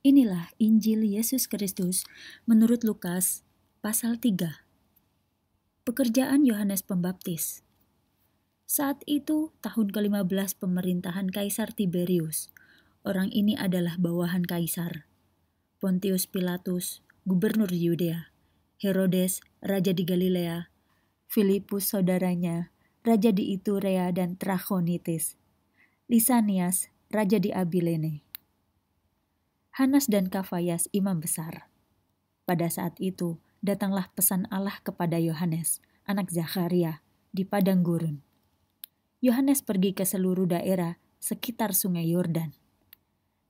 Inilah Injil Yesus Kristus menurut Lukas pasal 3. Pekerjaan Yohanes Pembaptis. Saat itu tahun ke-15 pemerintahan Kaisar Tiberius. Orang ini adalah bawahan kaisar. Pontius Pilatus, gubernur Yudea, Herodes, raja di Galilea, Filipus saudaranya, raja di Iturea dan Trachonitis, Lisanias, raja di Abilene. Hanas dan Kafayas imam besar. Pada saat itu, datanglah pesan Allah kepada Yohanes, anak Zakaria, di padang gurun. Yohanes pergi ke seluruh daerah sekitar sungai Yordan.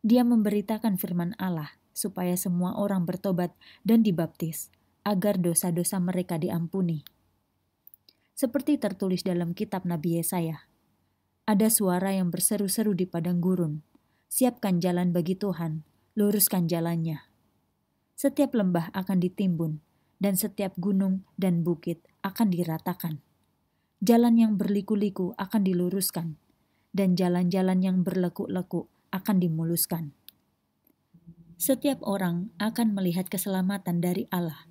Dia memberitakan firman Allah supaya semua orang bertobat dan dibaptis, agar dosa-dosa mereka diampuni. Seperti tertulis dalam kitab Nabi Yesaya, ada suara yang berseru-seru di padang gurun, siapkan jalan bagi Tuhan, luruskan jalannya. Setiap lembah akan ditimbun, dan setiap gunung dan bukit akan diratakan. Jalan yang berliku-liku akan diluruskan, dan jalan-jalan yang berlekuk-lekuk akan dimuluskan. Setiap orang akan melihat keselamatan dari Allah.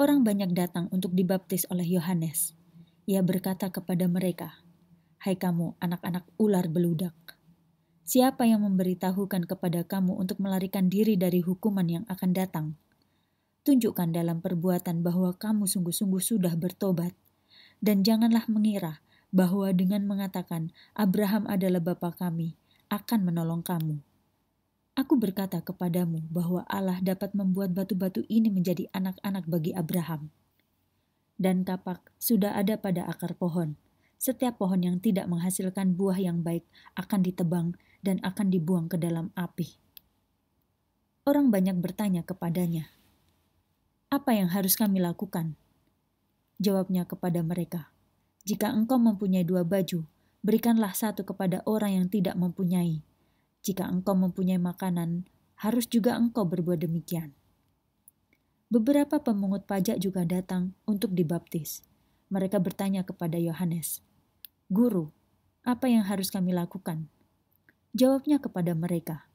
Orang banyak datang untuk dibaptis oleh Yohanes. Ia berkata kepada mereka, "Hai kamu, anak-anak ular beludak!" Siapa yang memberitahukan kepada kamu untuk melarikan diri dari hukuman yang akan datang? Tunjukkan dalam perbuatan bahwa kamu sungguh-sungguh sudah bertobat. Dan janganlah mengira bahwa dengan mengatakan Abraham adalah bapa kami akan menolong kamu. Aku berkata kepadamu bahwa Allah dapat membuat batu-batu ini menjadi anak-anak bagi Abraham. Dan kapak sudah ada pada akar pohon setiap pohon yang tidak menghasilkan buah yang baik akan ditebang dan akan dibuang ke dalam api. Orang banyak bertanya kepadanya, "Apa yang harus kami lakukan?" Jawabnya kepada mereka, "Jika engkau mempunyai dua baju, berikanlah satu kepada orang yang tidak mempunyai. Jika engkau mempunyai makanan, harus juga engkau berbuat demikian." Beberapa pemungut pajak juga datang untuk dibaptis. Mereka bertanya kepada Yohanes, Guru, apa yang harus kami lakukan? Jawabnya kepada mereka,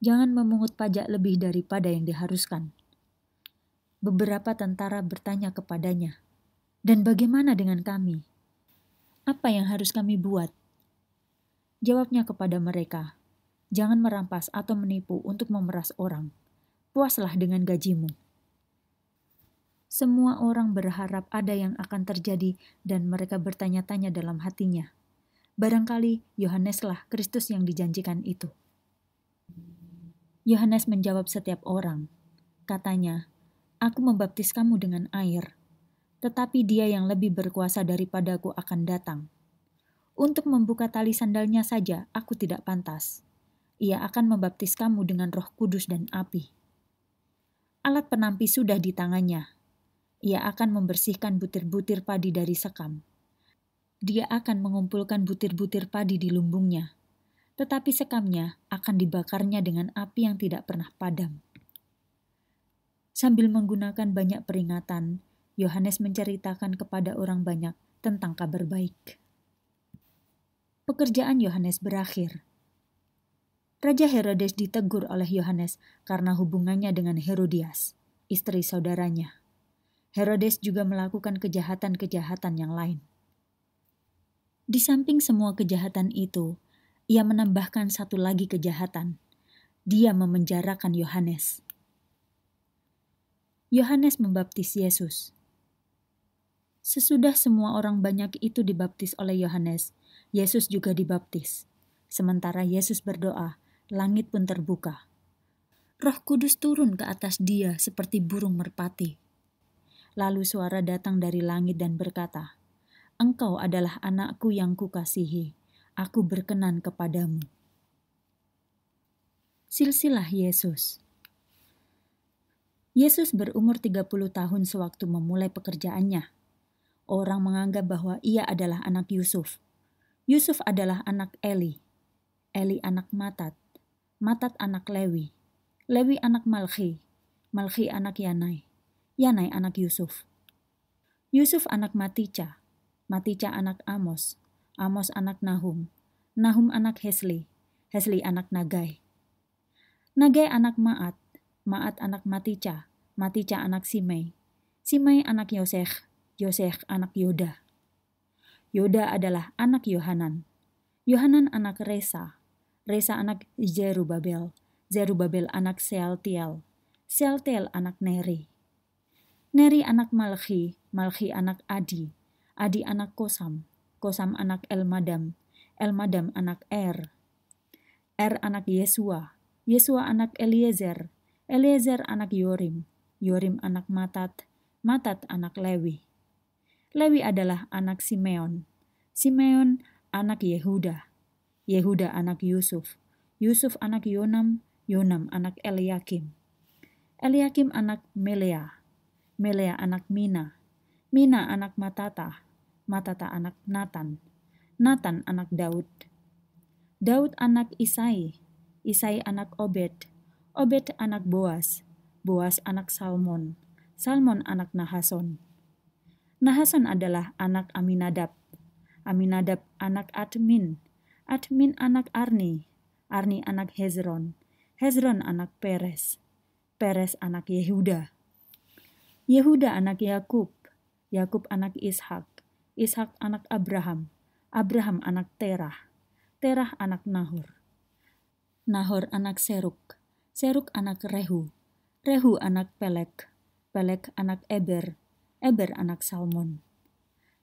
jangan memungut pajak lebih daripada yang diharuskan. Beberapa tentara bertanya kepadanya, dan bagaimana dengan kami? Apa yang harus kami buat? Jawabnya kepada mereka, jangan merampas atau menipu untuk memeras orang. Puaslah dengan gajimu. Semua orang berharap ada yang akan terjadi dan mereka bertanya-tanya dalam hatinya. Barangkali Yohaneslah Kristus yang dijanjikan itu. Yohanes menjawab setiap orang. Katanya, Aku membaptis kamu dengan air, tetapi dia yang lebih berkuasa daripadaku akan datang. Untuk membuka tali sandalnya saja aku tidak pantas. Ia akan membaptis kamu dengan roh kudus dan api. Alat penampi sudah di tangannya, ia akan membersihkan butir-butir padi dari sekam. Dia akan mengumpulkan butir-butir padi di lumbungnya, tetapi sekamnya akan dibakarnya dengan api yang tidak pernah padam. Sambil menggunakan banyak peringatan, Yohanes menceritakan kepada orang banyak tentang kabar baik. Pekerjaan Yohanes berakhir. Raja Herodes ditegur oleh Yohanes karena hubungannya dengan Herodias, istri saudaranya. Herodes juga melakukan kejahatan-kejahatan yang lain. Di samping semua kejahatan itu, ia menambahkan satu lagi kejahatan. Dia memenjarakan Yohanes. Yohanes membaptis Yesus. Sesudah semua orang banyak itu dibaptis oleh Yohanes, Yesus juga dibaptis. Sementara Yesus berdoa, langit pun terbuka. Roh Kudus turun ke atas dia seperti burung merpati Lalu suara datang dari langit dan berkata, Engkau adalah anakku yang kukasihi, aku berkenan kepadamu. Silsilah Yesus Yesus berumur 30 tahun sewaktu memulai pekerjaannya. Orang menganggap bahwa ia adalah anak Yusuf. Yusuf adalah anak Eli. Eli anak Matat. Matat anak Lewi. Lewi anak Malchi. Malchi anak Yanai. Yanai anak Yusuf. Yusuf anak Matica, Matica anak Amos, Amos anak Nahum, Nahum anak Hesli, Hesli anak Nagai. Nagai anak Maat, Maat anak Matica, Matica anak Simei, Simei anak Yoseh, Yoseh anak Yoda. Yoda adalah anak Yohanan, Yohanan anak Resa, Resa anak Zerubabel, Zerubabel anak Sealtiel, Sealtiel anak Neri, Neri anak Malchi, Malchi anak Adi, Adi anak Kosam, Kosam anak Elmadam, Elmadam anak Er, Er anak Yesua, Yesua anak Eliezer, Eliezer anak Yorim, Yorim anak Matat, Matat anak Lewi. Lewi adalah anak Simeon, Simeon anak Yehuda, Yehuda anak Yusuf, Yusuf anak Yonam, Yonam anak Eliakim, Eliakim anak Melia. Melea anak Mina, Mina anak Matata, Matata anak Nathan, Nathan anak Daud, Daud anak Isai, Isai anak Obed, Obed anak Boas, Boas anak Salmon, Salmon anak Nahason. Nahason adalah anak Aminadab, Aminadab anak Admin, Admin anak Arni, Arni anak Hezron, Hezron anak Peres, Peres anak Yehuda. Yehuda anak Yakub, Yakub anak Ishak, Ishak anak Abraham, Abraham anak Terah, Terah anak Nahor, Nahor anak Seruk, Seruk anak Rehu, Rehu anak Pelek, Pelek anak Eber, Eber anak Salmon.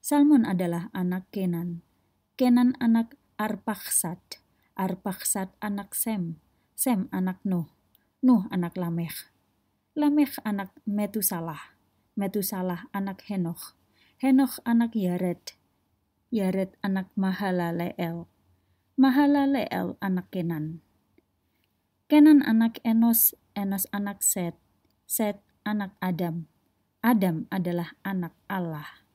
Salmon adalah anak Kenan, Kenan anak Arpaksat, Arpaksat anak Sem, Sem anak Nuh, Nuh anak Lamech, Lamech anak Metusalah, Metusalah anak Henoch, Henoch anak Yared, Yared anak Mahalaleel, Mahalaleel anak Kenan. Kenan anak Enos, Enos anak Set, Set anak Adam. Adam adalah anak Allah.